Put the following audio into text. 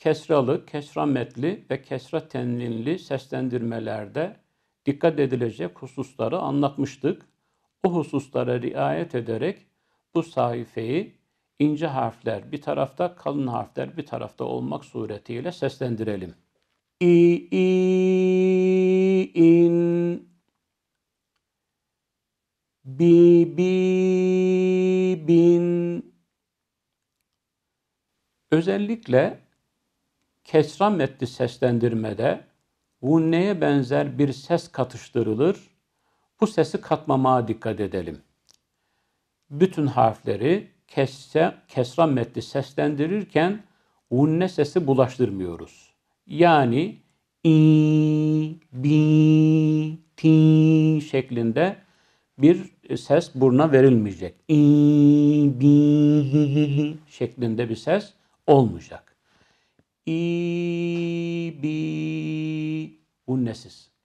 kesralı, kesrametli ve kesra tenlinli seslendirmelerde dikkat edilecek hususları anlatmıştık. O hususlara riayet ederek bu sayfeyi ince harfler bir tarafta, kalın harfler bir tarafta olmak suretiyle seslendirelim. İ, i, in, bi, bi, bin. Özellikle kesra metni seslendirmede vunneye benzer bir ses katıştırılır. Bu sesi katmamaya dikkat edelim. Bütün harfleri kesse, kesra metni seslendirirken unne sesi bulaştırmıyoruz. Yani i, bi, ti şeklinde bir ses buruna verilmeyecek. i, bi şeklinde bir ses olmayacak. EB unnecessary.